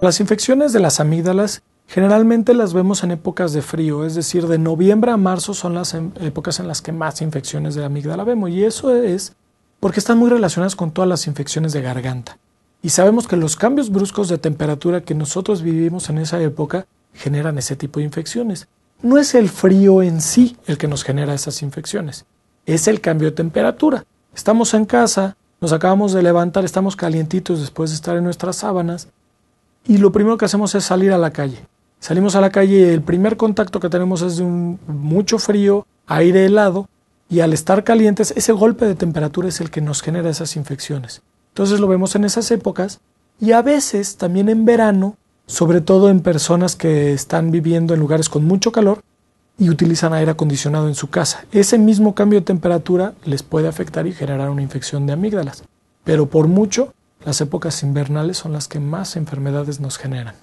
Las infecciones de las amígdalas generalmente las vemos en épocas de frío, es decir, de noviembre a marzo son las em, épocas en las que más infecciones de amígdala vemos y eso es porque están muy relacionadas con todas las infecciones de garganta. Y sabemos que los cambios bruscos de temperatura que nosotros vivimos en esa época generan ese tipo de infecciones. No es el frío en sí el que nos genera esas infecciones, es el cambio de temperatura. Estamos en casa, nos acabamos de levantar, estamos calientitos después de estar en nuestras sábanas y lo primero que hacemos es salir a la calle. Salimos a la calle y el primer contacto que tenemos es de un mucho frío, aire helado y al estar calientes ese golpe de temperatura es el que nos genera esas infecciones. Entonces lo vemos en esas épocas y a veces también en verano, sobre todo en personas que están viviendo en lugares con mucho calor, y utilizan aire acondicionado en su casa. Ese mismo cambio de temperatura les puede afectar y generar una infección de amígdalas. Pero por mucho, las épocas invernales son las que más enfermedades nos generan.